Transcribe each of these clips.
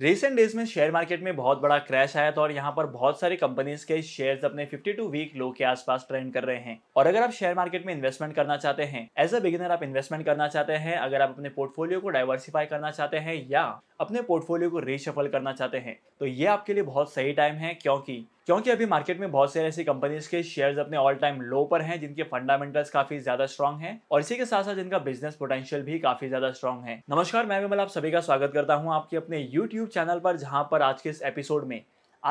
recent days में share market में बहुत बड़ा क्रैश आया था और यहाँ पर बहुत सारी कंपनीज के शेयर्स अपने 52 वीक लो के आसपास ट्रेंड कर रहे हैं और अगर आप शेयर मार्केट में इन्वेस्टमेंट करना चाहते हैं एज अ बिगिनर आप इन्वेस्टमेंट करना चाहते हैं अगर आप अपने पोर्टफोलियो को डाइवर्सिफाई करना चाहते हैं या अपने पोर्टफोलियो को रिशफल करना चाहते हैं तो ये आपके लिए बहुत सही टाइम है क्योंकि क्योंकि अभी मार्केट में बहुत सारी ऐसी कंपनीज के शेयर्स अपने ऑल टाइम लो पर हैं जिनके फंडामेंटल्स काफी ज्यादा स्ट्रॉन्ग हैं और इसी के साथ साथ जिनका बिजनेस पोटेंशियल भी काफी ज्यादा स्ट्रॉन्ग है नमस्कार मैं विमल आप सभी का स्वागत करता हूँ आपके अपने यूट्यूब चैनल पर जहाँ पर आज के इस एपिसोड में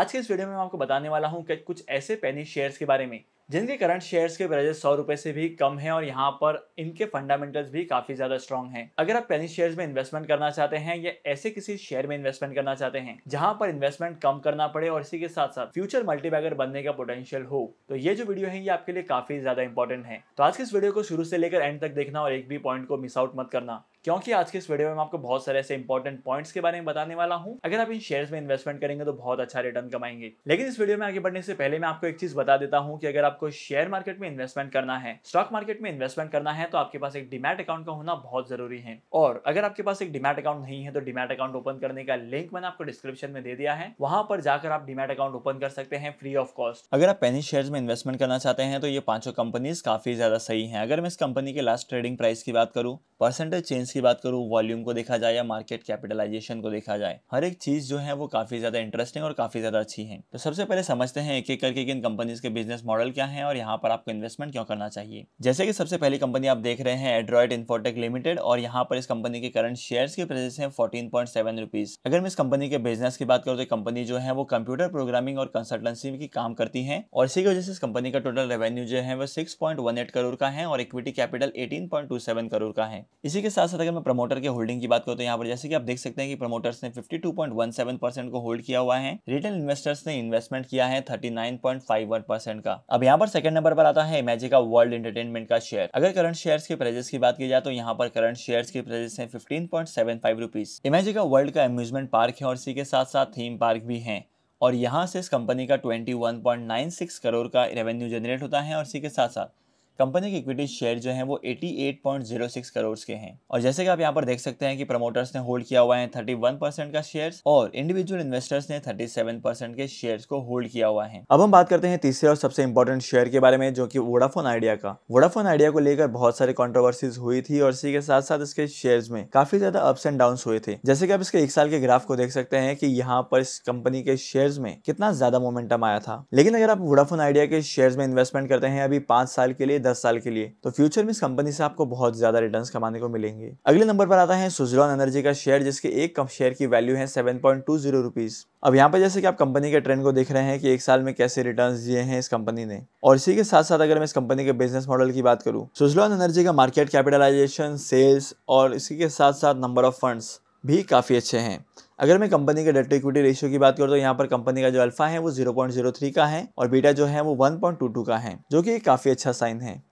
आज के इस वीडियो में मैं आपको बताने वाला हूँ कुछ ऐसे पेनी शेयर्स के बारे में जिनके करंट शेयर्स के प्राइजेस सौ रुपए से भी कम है और यहाँ पर इनके फंडामेंटल्स भी काफी ज्यादा स्ट्रॉन्ग हैं अगर आप पेनी शेयर्स में इन्वेस्टमेंट करना चाहते हैं या ऐसे किसी शेयर में इन्वेस्टमेंट करना चाहते हैं जहां पर इन्वेस्टमेंट कम करना पड़े और इसी के साथ साथ फ्यूचर मल्टीबैगर बनने का पोटेंशियल हो तो ये जो वीडियो है ये आपके लिए काफी ज्यादा इंपॉर्टेंट है तो आज के इस वीडियो को शुरू से लेकर एंड तक देखना और एक भी पॉइंट को मिस आउट मत करना क्योंकि आज के इस वीडियो में मैं आपको बहुत सारे ऐसे इंपॉर्टेंट पॉइंट्स के बारे में बताने वाला हूँ अगर आप इन शेयर्स में इन्वेस्टमेंट करेंगे तो बहुत अच्छा रिटर्न कमाएंगे लेकिन इस वीडियो में आगे बढ़ने से पहले मैं आपको एक चीज बता देता हूँ कि अगर आपको शेयर मार्केट में इन्वेस्टमेंट करना है स्टॉक मार्केट में इन्वेस्टमेंट करना है तो आपके पास एक डिमेट अकाउंट का होना बहुत जरूरी है और अगर आपके पास एक डिमेट अकाउंट नहीं है तो डिमेट अकाउंट ओपन करने का लिंक मैंने आपको डिस्क्रिप्शन में दे दिया है वहां पर जाकर आप डिमेट अकाउंट ओपन कर सकते हैं फ्री ऑफ कॉस्ट अगर आप पेनी शेयर में इन्वेस्टमेंट करना चाहते हैं तो ये पांचों कंपनीज काफी ज्यादा सही है अगर मैं इस कंपनी के लास्ट ट्रेडिंग प्राइस की बात करूँ परसेंटेज चेंज की बात करूँ वॉल्यूम को देखा जाए या मार्केट कैपिटलाइजेशन को देखा जाए हर एक चीज़ जो है वो काफ़ी ज़्यादा इंटरेस्टिंग और काफ़ी ज़्यादा अच्छी है तो सबसे पहले समझते हैं एक एक करके कि इन कंपनीज के बिजनेस मॉडल क्या है और यहाँ पर आपको इन्वेस्टमेंट क्यों करना चाहिए जैसे कि सबसे पहली कंपनी आप देख रहे हैं एड्रॉइड इन्फोटेक लिमिटेड और यहाँ पर इस कंपनी के करंट शेयर की प्राइस है फोर्टीन पॉइंट सेवन रुपीज अगर मैं इस कंपनी के बिजनेस की बात करूँ तो कंपनी जो है वो कंप्यूटर प्रोग्रामिंग और कंसल्टेंसी की काम करती है और इसी की वजह से इस कंपनी का टोटल रेवेन्यू जो है वो six point one eight crore का है और equity capital eighteen point two seven crore का है इसी के साथ साथ अगर मैं प्रमोटर के होल्डिंग की बात करूँ तो यहाँ पर जैसे कि आप देख सकते हैं कि प्रमोटर्स ने 52.17 परसेंट को होल्ड किया हुआ है रिटेल इन्वेस्टर्स ने इन्वेस्टमेंट किया है 39.51 परसेंट का अब यहाँ पर सेकंड नंबर पर आता है इमेजिका वर्ल्ड इंटरटेनमेंट का शेयर अगर करंट शेयर के प्राइजेस की बात की जाए तो यहाँ पर करंट शेयर के प्राइजेस है फिफ्टीन पॉइंट इमेजिका वर्ल्ड का अम्यूजमेंट पार्क है और इसी के साथ साथ थीम पार्क भी है और यहाँ से इस कंपनी का 21.96 करोड़ का रेवेन्यू जनरेट होता है और इसी के साथ साथ कंपनी के इक्विटी शेयर जो हैं वो 88.06 करोड़ के हैं और जैसे कि आप यहाँ पर देख सकते हैं कि प्रमोटर्स ने होल्ड किया हुआ है 31 परसेंट का शेयर्स और इंडिविजुअल इन्वेस्टर्स ने 37 परसेंट के शेयर्स को होल्ड किया हुआ है अब हम बात करते हैं तीसरे और सबसे इंपॉर्टेंट शेयर के बारे में जो की वोडाफोन आइडिया का वोडाफोन आइडिया को लेकर बहुत सारे कॉन्ट्रोवर्सीज हुई थी और इसी के साथ साथ इसके शेयर में काफी ज्यादा अप्स एंड डाउन हुए थे जैसे कि आप इसके एक साल के ग्राफ को देख सकते हैं कि यहाँ पर इस कंपनी के शेयर में कितना ज्यादा मोमेंटम आया था लेकिन अगर आप वोडाफोन आइडिया के शेयर में इन्वेस्टमेंट करते हैं अभी पांच साल के लिए दस साल के लिए तो फ्यूचर में इस कंपनी से आपको बहुत ज्यादा रिटर्न कमाने को मिलेंगे अगले नंबर पर आता है सुजलॉन एनर्जी का शेयर जिसके एक कम शेयर की वैल्यू है seven point two zero rupees अब यहाँ पर जैसे कि आप कंपनी के ट्रेंड को देख रहे हैं कि एक साल में कैसे रिटर्न्स दिए हैं इस कंपनी ने और इसी के साथ साथ अगर मैं इस कंपनी के बिजनेस मॉडल की बात करूँ सुजलॉन एनर्जी का मार्केट कैपिटलाइजेशन सेल्स और इसी के साथ साथ नंबर ऑफ फंड्स भी काफ़ी अच्छे हैं अगर मैं कंपनी के डेट टू इक्विटी रेशियो की बात करूँ तो यहाँ पर कंपनी का जो अल्फा है वो 0.03 का है और बीटा जो है वो 1.22 का है जो कि काफी अच्छा साइन है